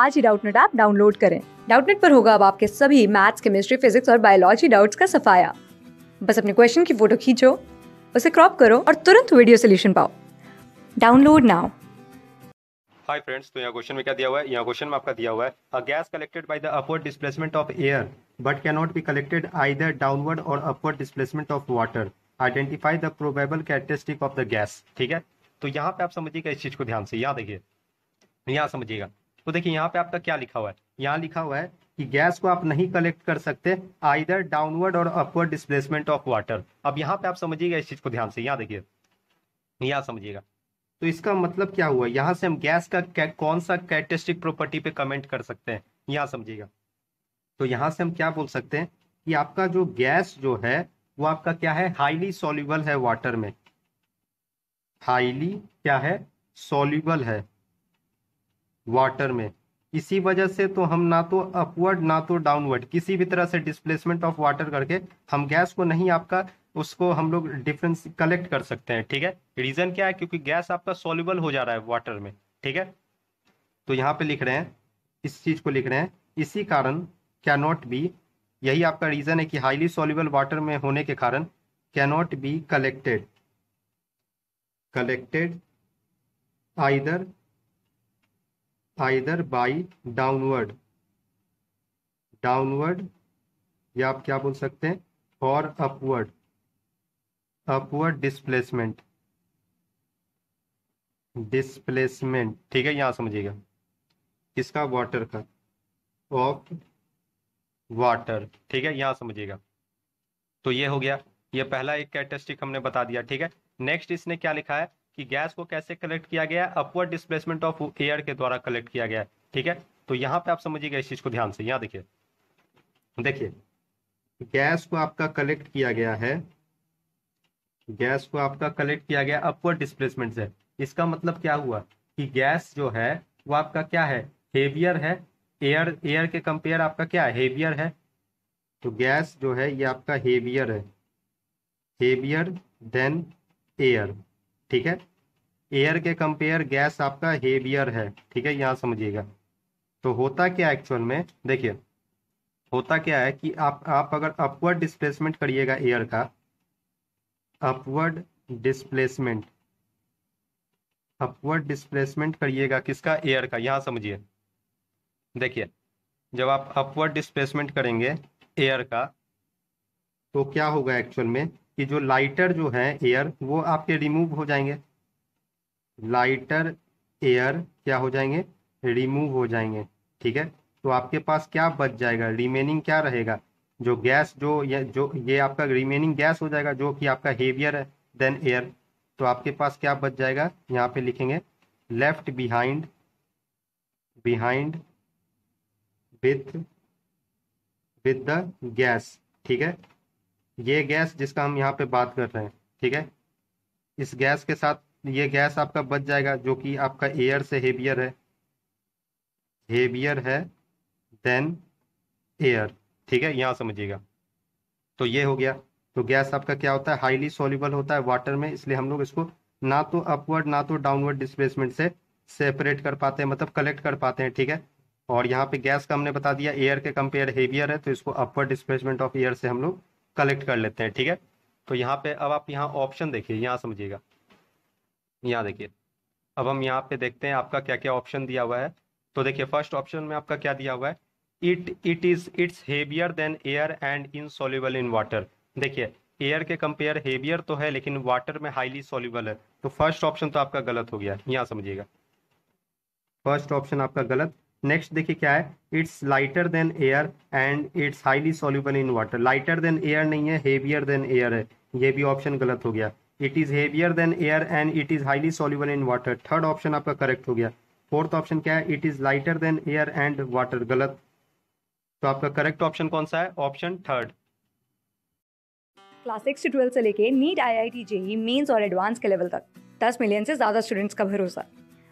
आज ही Doubtnut app download करें डाउटनेट पर होगा अब आपके सभी मैथ्स केमिस्ट्री फिजिक्स और बायोलॉजी डाउट्स का सफाया बस अपने क्वेश्चन की फोटो खींचो उसे क्रॉप करो और तुरंत वीडियो सोल्यूशन पाओ डाउनलोड नाउ हाय फ्रेंड्स तो यहाँ क्वेश्चन में क्या दिया हुआ है यहाँ क्वेश्चन में आपका दिया हुआ है a gas collected by the upward displacement of air but can not be collected either downward और upward displacement of water identify the probable characteristic of the gas ठीक है तो यहाँ पे आप समझिएगा इस चीज को ध्यान से यहाँ देखिए यहाँ समझिएगा तो देखिए यहाँ पे आपका क्या लिखा हुआ है यहाँ लिखा हुआ है कि गैस को आप नहीं कलेक्ट कर सकते आइदर डाउनवर्ड और अपवर्ड डिस्प्लेसमेंट ऑफ वाटर अब यहाँ पे आप समझिएगा इस चीज को ध्यान से यहाँ देखिए यहाँ समझिएगा तो इसका मतलब क्या हुआ यहाँ से हम गैस का कौन सा कैरेक्टरिस्टिक प्रॉपर्टी पे कमेंट कर सकते हैं यहाँ समझिएगा तो यहाँ से हम क्या बोल सकते हैं कि आपका जो गैस जो है वो आपका क्या है हाईली सोल्यूबल है वाटर में हाईली क्या है सोल्यूबल है वाटर में इसी वजह से तो हम ना तो अपवर्ड ना तो डाउनवर्ड किसी भी तरह से डिस्प्लेसमेंट ऑफ वाटर करके हम गैस को नहीं आपका उसको हम लोग डिफरेंस कलेक्ट कर सकते हैं ठीक है रीजन क्या है क्योंकि गैस आपका सोल्यूबल हो जा रहा है वाटर में ठीक है तो यहाँ पे लिख रहे हैं इस चीज को लिख रहे हैं इसी कारण कैनॉट बी यही आपका रीजन है कि हाईली सोल्यूबल वाटर में होने के कारण cannot be collected collected either either by downward downward या आप क्या बोल सकते हैं और अपवर्ड अपवर्ड डिस्प्लेसमेंट डिस्प्लेसमेंट ठीक है यहां समझिएगा किसका वाटर का ऑफ वाटर ठीक है यहां समझिएगा तो ये हो गया ये पहला एक कैटेस्टिक हमने बता दिया ठीक है नेक्स्ट इसने क्या लिखा है कि गैस को कैसे कलेक्ट किया गया अपवर्ड डिस्प्लेसमेंट ऑफ एयर के द्वारा कलेक्ट किया गया ठीक है तो यहाँ पे आप समझिएगा इस चीज को ध्यान से यहाँ देखिए देखिए गैस को आपका कलेक्ट किया गया है गैस को आपका कलेक्ट किया गया अपवर्ड डिस्प्लेसमेंट से इसका मतलब क्या हुआ कि गैस जो है वो आपका क्या है हेवियर है एयर एयर के कंपेयर आपका क्या है हेवियर है तो गैस जो है ये आपका हेवियर है हेवियर देन एयर ठीक है एयर के कंपेयर गैस आपका हेवियर है ठीक है यहाँ समझिएगा तो होता क्या एक्चुअल में देखिए होता क्या है कि आप आप अगर अपवर्ड डिस्प्लेसमेंट करिएगा एयर का अपवर्ड डिस्प्लेसमेंट अपवर्ड डिस्प्लेसमेंट करिएगा किसका एयर का यहाँ समझिए देखिए जब आप अपवर्ड डिस्प्लेसमेंट करेंगे एयर का तो क्या होगा एक्चुअल में कि जो लाइटर जो है एयर वो आपके रिमूव हो जाएंगे लाइटर एयर क्या हो जाएंगे रिमूव हो जाएंगे ठीक है तो आपके पास क्या बच जाएगा रिमेनिंग क्या रहेगा जो गैस जो ये जो ये आपका रिमेनिंग गैस हो जाएगा जो कि आपका हेवियर है देन एयर तो आपके पास क्या बच जाएगा यहाँ पे लिखेंगे left behind behind with with the gas ठीक है ये गैस जिसका हम यहाँ पे बात कर रहे हैं ठीक है इस गैस के साथ ये गैस आपका बच जाएगा जो कि आपका एयर से हेवियर है हेवियर है देन एयर ठीक है यहाँ समझिएगा तो ये हो गया तो गैस आपका क्या होता है हाईली सोल्यूबल होता है वाटर में इसलिए हम लोग इसको ना तो अपवर्ड ना तो डाउनवर्ड डिस्प्लेसमेंट से सेपरेट कर पाते हैं मतलब कलेक्ट कर पाते हैं ठीक है और यहाँ पे गैस का हमने बता दिया एयर के कंपेयर हेवियर है तो इसको अपवर्ड डिस्प्लेसमेंट ऑफ एयर से हम लोग कलेक्ट कर लेते हैं ठीक है तो यहाँ पे अब आप यहाँ ऑप्शन देखिए यहाँ समझिएगा यहाँ देखिए अब हम यहाँ पे देखते हैं आपका क्या क्या ऑप्शन दिया हुआ है तो देखिए फर्स्ट ऑप्शन में आपका क्या दिया हुआ है it it is it's heavier than air and insoluble in water देखिए एयर के कंपेयर हेवियर तो है लेकिन वाटर में हाईली सोल्यूबल है तो फर्स्ट ऑप्शन तो आपका गलत हो गया यहाँ समझिएगा फर्स्ट ऑप्शन आपका गलत नेक्स्ट देखिए क्या है it's lighter than air and it's highly soluble in water lighter than air नहीं है हेवियर देन एयर है ये भी ऑप्शन गलत हो गया it is heavier than air and it is highly soluble in water third option आपका correct हो गया फोर्थ ऑप्शन क्या है it is lighter than air and water गलत तो आपका करेक्ट ऑप्शन कौन सा है ऑप्शन थर्ड क्लास सिक्स से ट्वेल्थ से लेके NEET I I T JEE mains और एडवांस के लेवल तक दस मिलियन से ज्यादा स्टूडेंट्स का भरोसा